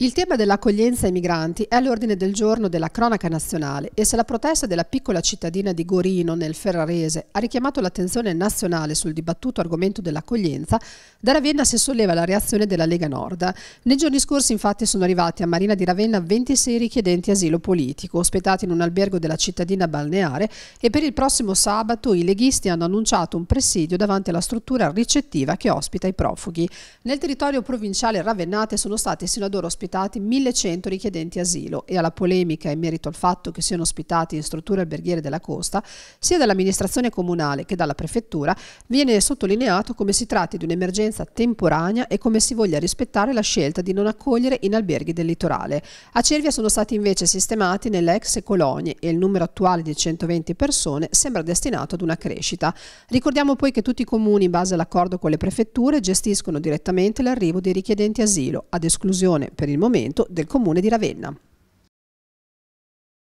Il tema dell'accoglienza ai migranti è all'ordine del giorno della cronaca nazionale e se la protesta della piccola cittadina di Gorino nel Ferrarese ha richiamato l'attenzione nazionale sul dibattuto argomento dell'accoglienza, da Ravenna si solleva la reazione della Lega Nord. Nei giorni scorsi infatti sono arrivati a Marina di Ravenna 26 richiedenti asilo politico, ospitati in un albergo della cittadina balneare e per il prossimo sabato i leghisti hanno annunciato un presidio davanti alla struttura ricettiva che ospita i profughi. Nel territorio provinciale ravennate sono stati sino ad ora ospitati ospitati 1100 richiedenti asilo e alla polemica in merito al fatto che siano ospitati in strutture alberghiere della costa, sia dall'amministrazione comunale che dalla prefettura, viene sottolineato come si tratti di un'emergenza temporanea e come si voglia rispettare la scelta di non accogliere in alberghi del litorale. A Cervia sono stati invece sistemati nelle ex colonie e il numero attuale di 120 persone sembra destinato ad una crescita. Ricordiamo poi che tutti i comuni, in base all'accordo con le prefetture, gestiscono direttamente l'arrivo dei richiedenti asilo, ad esclusione per il momento del comune di Ravenna.